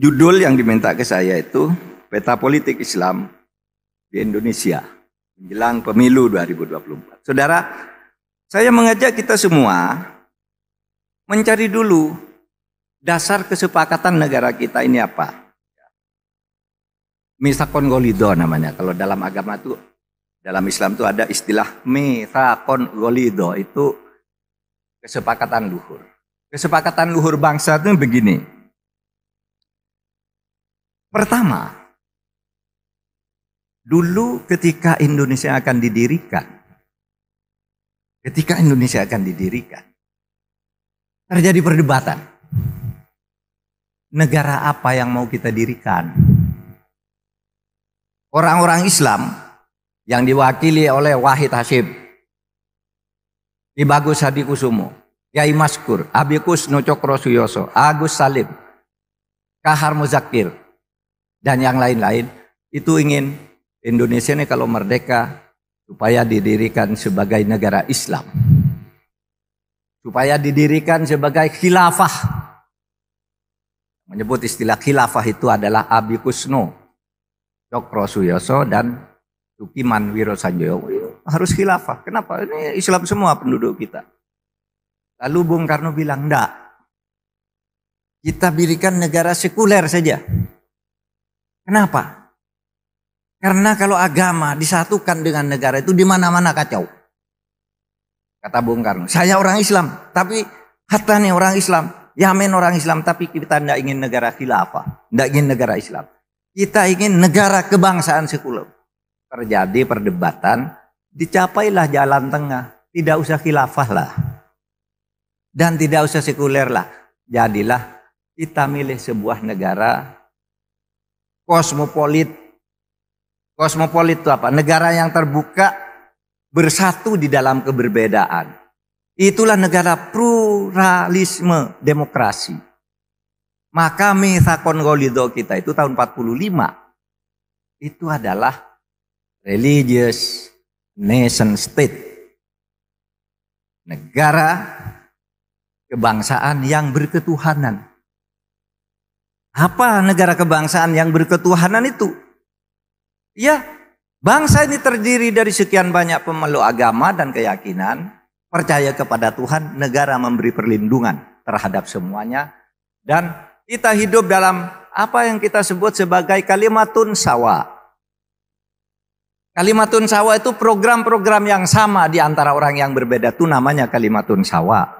Judul yang diminta ke saya itu Peta Politik Islam di Indonesia menjelang pemilu 2024. Saudara, saya mengajak kita semua mencari dulu dasar kesepakatan negara kita ini apa. Misakon golido namanya. Kalau dalam agama itu, dalam Islam itu ada istilah misakon golido. Itu kesepakatan luhur. Kesepakatan luhur bangsa itu begini. Pertama, dulu ketika Indonesia akan didirikan, ketika Indonesia akan didirikan, terjadi perdebatan. Negara apa yang mau kita dirikan? Orang-orang Islam yang diwakili oleh Wahid Hashim, Ibagus Bagus Hadi Kusumo, Yai Maskur, Abikus Nucokro Suyoso, Agus Salim, Kahar Muzakir, dan yang lain-lain itu ingin Indonesia ini kalau merdeka supaya didirikan sebagai negara Islam. Supaya didirikan sebagai khilafah. Menyebut istilah khilafah itu adalah Abi Kusno, Cokro Suyoso, dan Sukiman Wiro Sanjoyo. Harus khilafah. Kenapa? Ini Islam semua penduduk kita. Lalu Bung Karno bilang, enggak. Kita dirikan negara sekuler saja. Kenapa? Karena kalau agama disatukan dengan negara itu di mana-mana kacau. Kata Bung Karno, saya orang Islam, tapi Hatta orang Islam, Yamen orang Islam, tapi kita tidak ingin negara khilafah, tidak ingin negara Islam. Kita ingin negara kebangsaan sekuler. Terjadi perdebatan, dicapailah jalan tengah, tidak usah khilafah lah. Dan tidak usah sekuler lah. Jadilah kita milih sebuah negara kosmopolit. Kosmopolit itu apa? Negara yang terbuka bersatu di dalam keberbedaan. Itulah negara pluralisme demokrasi. Maka Mithakon Golido kita itu tahun 45. Itu adalah religious nation state. Negara kebangsaan yang berketuhanan. Apa negara kebangsaan yang berketuhanan itu? Ya, bangsa ini terdiri dari sekian banyak pemeluk agama dan keyakinan, percaya kepada Tuhan, negara memberi perlindungan terhadap semuanya dan kita hidup dalam apa yang kita sebut sebagai kalimatun sawa. Kalimatun sawa itu program-program yang sama di antara orang yang berbeda itu namanya kalimatun sawa.